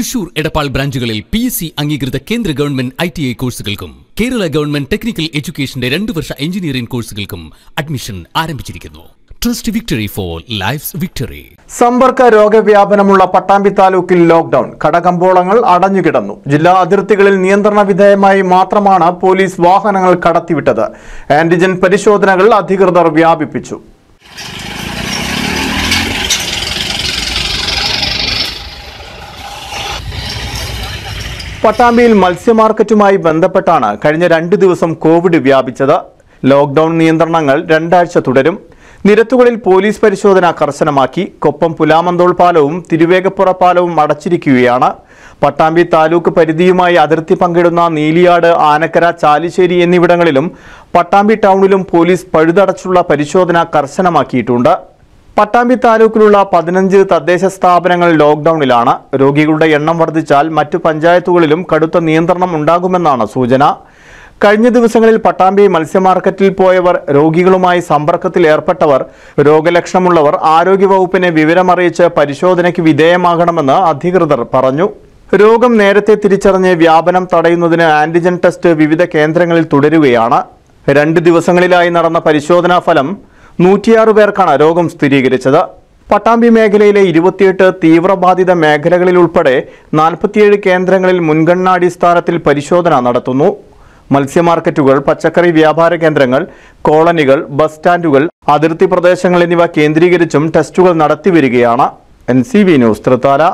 തൃശൂർ എടപ്പാൾ ബ്രാഞ്ചുകളിൽ P S C അംഗീകൃത കേന്ദ്ര ഗവൺമെന്റ് ഐ ടി ഐ കോഴ്സുകൾക്കും കേരള ഗവൺമെന്റ് ടെക്നിക്കൽ എഡ്യൂക്കേഷന്റെ രണ്ടു വർഷ എഞ്ചിനീയറിംഗ് കോഴ്സുകൾക്കും അഡ്മിഷൻ ആരംഭിച്ചിരിക്കുന്നു trust victory for life victory സമ്പർക്ക രോഗവ്യാപനമുള്ള പട്ടാമ്പി താലൂക്കിൽ ലോക്ഡൌൺ കടകമ്പോളങ്ങൾ അടഞ്ഞുകിടന്നു ജില്ലാ അതിർത്തികളിൽ നിയന്ത്രണ വിധേയമായി മാത്രമാണ് പോലീസ് വാഹനങ്ങൾ കടത്തിവിട്ടത് ആന്റിജൻ പരിശോധനകൾ അധികൃതർ വ്യാപിപ്പിച്ചു പട്ടാമ്പിയിൽ മത്സ്യ മാർക്കറ്റുമായി ബന്ധപ്പെട്ടാണ് കഴിഞ്ഞ രണ്ട് ദിവസം കോവിഡ് വ്യാപിച്ചത് ലോക്ക്ഡൌൺ നിയന്ത്രണങ്ങൾ രണ്ടാഴ്ച തുടരും നിരത്തുകളിൽ പോലീസ് പരിശോധന കർശനമാക്കി കൊപ്പം പുലാമന്തോൾ പാലവും തിരുവേഗപ്പുറ പാലവും അടച്ചിരിക്കുകയാണ് പട്ടാമ്പി താലൂക്ക് പരിധിയുമായി അതിർത്തി പങ്കിടുന്ന നീലിയാട് ആനക്കര ചാലിശ്ശേരി എന്നിവിടങ്ങളിലും പട്ടാമ്പി ടൗണിലും പോലീസ് പഴുതടച്ചുള്ള പരിശോധന കർശനമാക്കിയിട്ടുണ്ട് പട്ടാമ്പി താലൂക്കിലുള്ള പതിനഞ്ച് തദ്ദേശ സ്ഥാപനങ്ങൾ ലോക്ക്ഡൌണിലാണ് രോഗികളുടെ എണ്ണം വർദ്ധിച്ചാൽ മറ്റു പഞ്ചായത്തുകളിലും കടുത്ത നിയന്ത്രണം ഉണ്ടാകുമെന്നാണ് സൂചന കഴിഞ്ഞ ദിവസങ്ങളിൽ പട്ടാമ്പി മത്സ്യമാർക്കറ്റിൽ പോയവർ രോഗികളുമായി സമ്പർക്കത്തിൽ ഏർപ്പെട്ടവർ രോഗലക്ഷണമുള്ളവർ ആരോഗ്യവകുപ്പിനെ വിവരമറിയിച്ച് പരിശോധനയ്ക്ക് വിധേയമാകണമെന്ന് അധികൃതർ പറഞ്ഞു രോഗം നേരത്തെ തിരിച്ചറിഞ്ഞ് വ്യാപനം തടയുന്നതിന് ആന്റിജൻ ടെസ്റ്റ് വിവിധ കേന്ദ്രങ്ങളിൽ തുടരുകയാണ് രണ്ട് ദിവസങ്ങളിലായി നടന്ന പരിശോധനാ ഫലം നൂറ്റിയാറ് പേർക്കാണ് രോഗം സ്ഥിരീകരിച്ചത് പട്ടാമ്പി മേഖലയിലെ ഇരുപത്തിയെട്ട് തീവ്രബാധിത മേഖലകളിൽ ഉൾപ്പെടെ നാൽപ്പത്തിയേഴ് കേന്ദ്രങ്ങളിൽ മുൻഗണനാടിസ്ഥാനത്തിൽ പരിശോധന നടത്തുന്നു മത്സ്യമാർക്കറ്റുകൾ പച്ചക്കറി വ്യാപാര കേന്ദ്രങ്ങൾ കോളനികൾ ബസ് സ്റ്റാൻഡുകൾ അതിർത്തി പ്രദേശങ്ങൾ എന്നിവ കേന്ദ്രീകരിച്ചും ടെസ്റ്റുകൾ നടത്തിവരികയാണ് N C V news Thrithala